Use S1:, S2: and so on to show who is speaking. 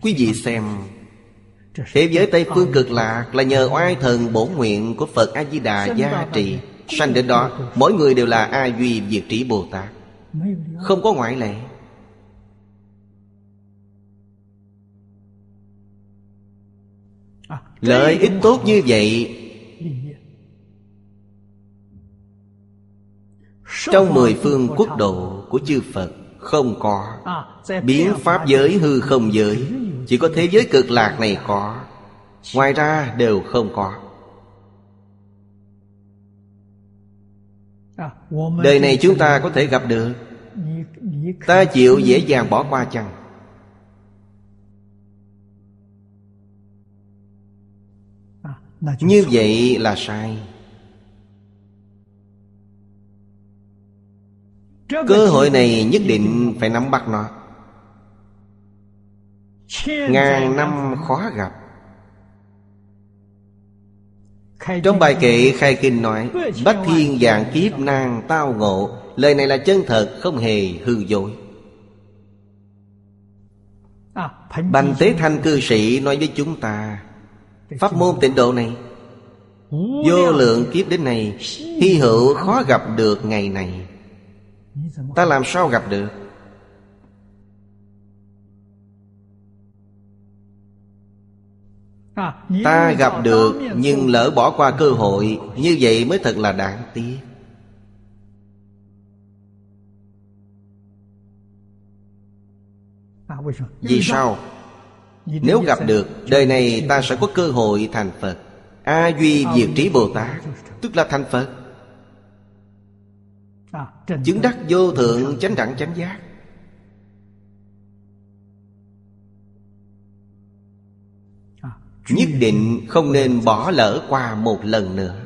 S1: Quý vị xem Thế giới Tây Phương cực lạc là nhờ oai thần bổ nguyện của Phật A-di-đà gia trì Sanh đến đó mỗi người đều là A Duy Diệt Trí Bồ Tát Không có ngoại lệ Lợi ích tốt như vậy Trong mười phương quốc độ của chư Phật không có à, Biến pháp giới hư không giới Chỉ có thế giới cực lạc này có Ngoài ra đều không có à, Đời này chúng ta có thể gặp được Ta chịu dễ dàng bỏ qua chăng à, Như vậy là sai cơ hội này nhất định phải nắm bắt nó ngàn năm khó gặp trong bài kệ khai kinh nói bách thiên dạng kiếp nan tao ngộ lời này là chân thật không hề hư dối à, bành tế thanh cư sĩ nói với chúng ta pháp môn tịnh độ này vô lượng kiếp đến này hy hữu khó gặp được ngày này ta làm sao gặp được ta gặp được nhưng lỡ bỏ qua cơ hội như vậy mới thật là đáng tiếc vì sao nếu gặp được đời này ta sẽ có cơ hội thành phật a duy diệt trí bồ tát tức là thành phật À, Chứng đắc vô thượng chánh đẳng chánh giác à, Nhất định không nên bỏ lỡ qua một lần nữa